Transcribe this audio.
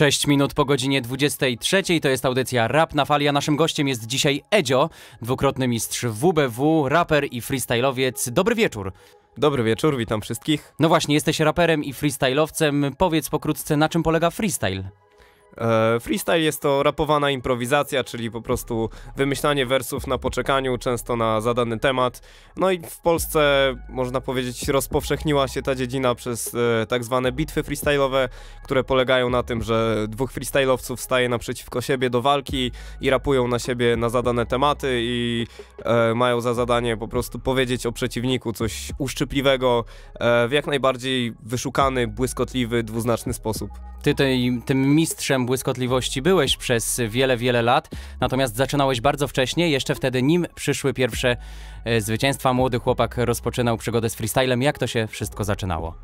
6 minut po godzinie 23 to jest audycja Rap na Fali, a naszym gościem jest dzisiaj Edzio, dwukrotny mistrz WBW, raper i freestyle'owiec. Dobry wieczór. Dobry wieczór, witam wszystkich. No właśnie, jesteś raperem i freestyle'owcem. Powiedz pokrótce, na czym polega freestyle? E, freestyle jest to rapowana improwizacja, czyli po prostu wymyślanie wersów na poczekaniu, często na zadany temat. No i w Polsce, można powiedzieć, rozpowszechniła się ta dziedzina przez e, tak zwane bitwy freestyle'owe, które polegają na tym, że dwóch freestyle'owców staje naprzeciwko siebie do walki i rapują na siebie na zadane tematy i e, mają za zadanie po prostu powiedzieć o przeciwniku coś uszczypliwego e, w jak najbardziej wyszukany, błyskotliwy, dwuznaczny sposób. Ty tej, tym mistrzem błyskotliwości byłeś przez wiele, wiele lat, natomiast zaczynałeś bardzo wcześnie, jeszcze wtedy nim przyszły pierwsze e, zwycięstwa. Młody chłopak rozpoczynał przygodę z freestylem. Jak to się wszystko zaczynało?